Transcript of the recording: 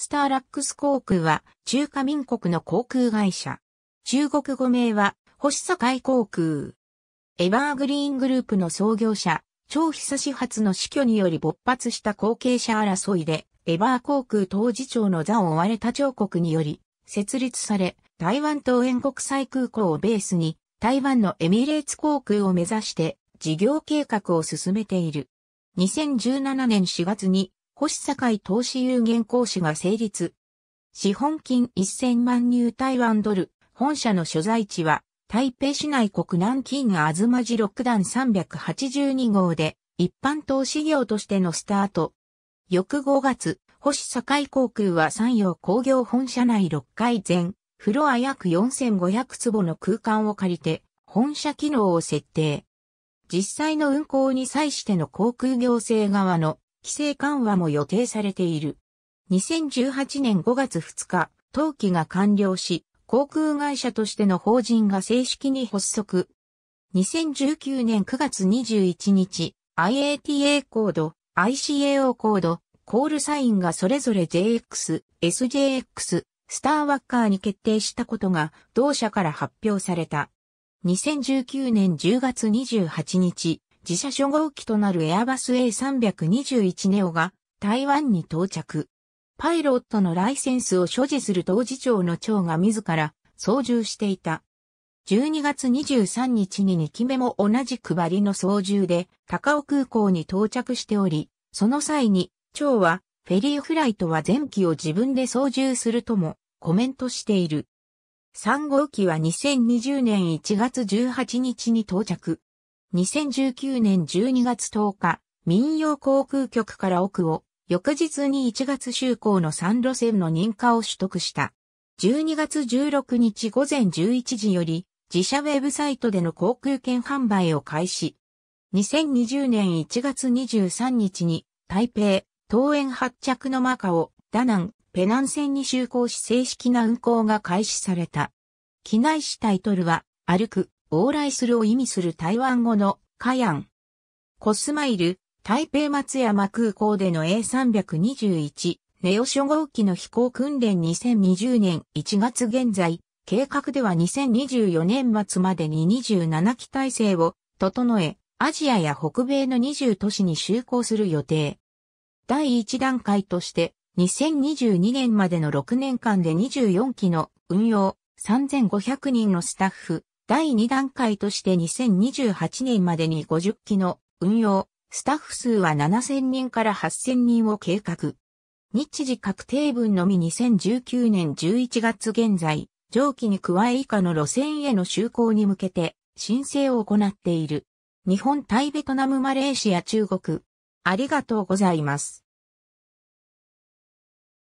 スターラックス航空は中華民国の航空会社。中国語名は星境航空。エバーグリーングループの創業者、超久始発の死去により勃発した後継者争いで、エバー航空当時長の座を追われた長国により、設立され、台湾東園国際空港をベースに、台湾のエミレーツ航空を目指して、事業計画を進めている。2017年4月に星境投資有限公司が成立。資本金1000万入台湾ドル、本社の所在地は、台北市内国南京あずまじ6段382号で、一般投資業としてのスタート。翌5月、星境航空は山陽工業本社内6階全、フロア約4500坪の空間を借りて、本社機能を設定。実際の運航に際しての航空行政側の規制緩和も予定されている。2018年5月2日、登記が完了し、航空会社としての法人が正式に発足。2019年9月21日、IATA コード、ICAO コード、コールサインがそれぞれ JX、SJX、スターワッカーに決定したことが同社から発表された。2019年10月28日、自社初号機となるエアバス A321 ネオが台湾に到着。パイロットのライセンスを所持する当事長の長が自ら操縦していた。12月23日に2機目も同じ配りの操縦で高尾空港に到着しており、その際に長はフェリーフライトは前機を自分で操縦するともコメントしている。3号機は2020年1月18日に到着。2019年12月10日、民謡航空局から奥を、翌日に1月就航の3路線の認可を取得した。12月16日午前11時より、自社ウェブサイトでの航空券販売を開始。2020年1月23日に、台北、東園発着のマカオ、ダナン、ペナン線に就航し正式な運航が開始された。機内誌タイトルは、歩く、往来するを意味する台湾語のカヤン。コスマイル、台北松山空港での A321 ネオ初号機の飛行訓練2020年1月現在、計画では2024年末までに27機体制を整え、アジアや北米の20都市に就航する予定。第1段階として、2022年までの6年間で24機の運用、3500人のスタッフ、第2段階として2028年までに50機の運用、スタッフ数は7000人から8000人を計画。日時確定分のみ2019年11月現在、上記に加え以下の路線への就航に向けて申請を行っている。日本対ベトナムマレーシア中国。ありがとうございます。